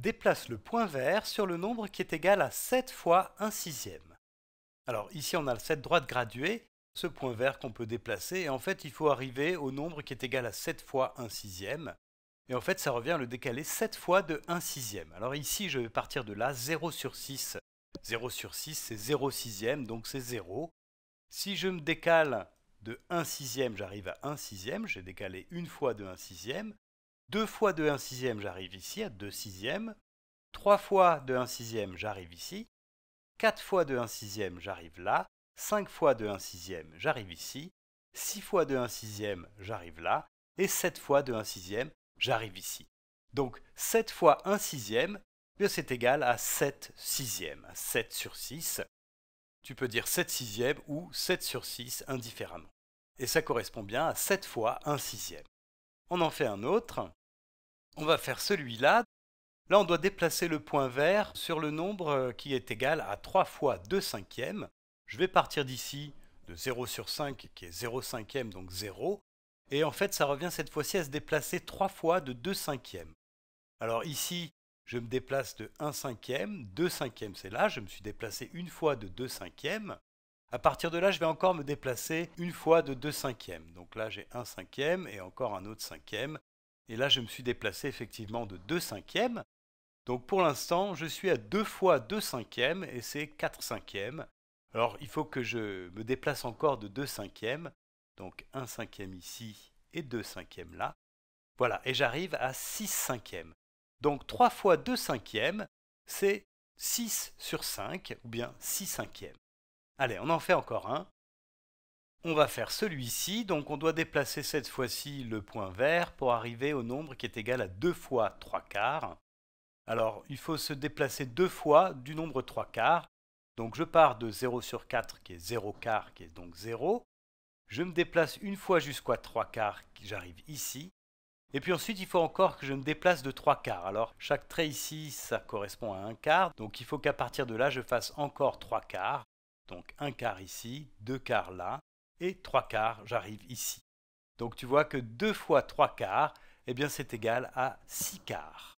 déplace le point vert sur le nombre qui est égal à 7 fois 1 sixième. Alors ici on a cette droite graduée, ce point vert qu'on peut déplacer, et en fait il faut arriver au nombre qui est égal à 7 fois 1 sixième, et en fait ça revient à le décaler 7 fois de 1 sixième. Alors ici je vais partir de là, 0 sur 6, 0 sur 6 c'est 0 sixième, donc c'est 0. Si je me décale de 1 sixième, j'arrive à 1 sixième, j'ai décalé une fois de 1 sixième, 2 fois de 1 sixième, j'arrive ici à 2 sixièmes. 3 fois de 1 sixième, j'arrive ici. 4 fois de 1 sixième, j'arrive là. 5 fois de 1 sixième, j'arrive ici. 6 fois de 1 sixième, j'arrive là. Et 7 fois de 1 sixième, j'arrive ici. Donc 7 fois 1 sixième, eh c'est égal à 7 sixièmes, 7 sur 6. Tu peux dire 7 sixièmes ou 7 sur 6 indifféremment. Et ça correspond bien à 7 fois 1 sixième. On en fait un autre on va faire celui-là. Là, on doit déplacer le point vert sur le nombre euh, qui est égal à 3 fois 2 cinquièmes. Je vais partir d'ici de 0 sur 5, qui est 0 cinquième, donc 0. Et en fait, ça revient cette fois-ci à se déplacer 3 fois de 2 cinquièmes. Alors ici, je me déplace de 1 cinquième, 2 cinquièmes c'est là, je me suis déplacé une fois de 2 cinquièmes. À partir de là, je vais encore me déplacer une fois de 2 cinquièmes. Donc là, j'ai 1 cinquième et encore un autre cinquième. Et là, je me suis déplacé effectivement de 2 cinquièmes. Donc pour l'instant, je suis à 2 fois 2 cinquièmes et c'est 4 cinquièmes. Alors il faut que je me déplace encore de 2 cinquièmes. Donc 1 cinquième ici et 2 cinquièmes là. Voilà, et j'arrive à 6 cinquièmes. Donc 3 fois 2 cinquièmes, c'est 6 sur 5, ou bien 6 cinquièmes. Allez, on en fait encore un. On va faire celui-ci, donc on doit déplacer cette fois-ci le point vert pour arriver au nombre qui est égal à 2 fois 3 quarts. Alors il faut se déplacer deux fois du nombre 3 quarts. Donc je pars de 0 sur 4 qui est 0 quart qui est donc 0. Je me déplace une fois jusqu'à 3 quarts, j'arrive ici. Et puis ensuite, il faut encore que je me déplace de 3 quarts. Alors chaque trait ici, ça correspond à 1 quart. Donc il faut qu'à partir de là, je fasse encore 3 quarts. Donc 1 quart ici, 2 quarts là, et 3 quarts, j'arrive ici. Donc tu vois que 2 fois 3 quarts, eh bien c'est égal à 6 quarts.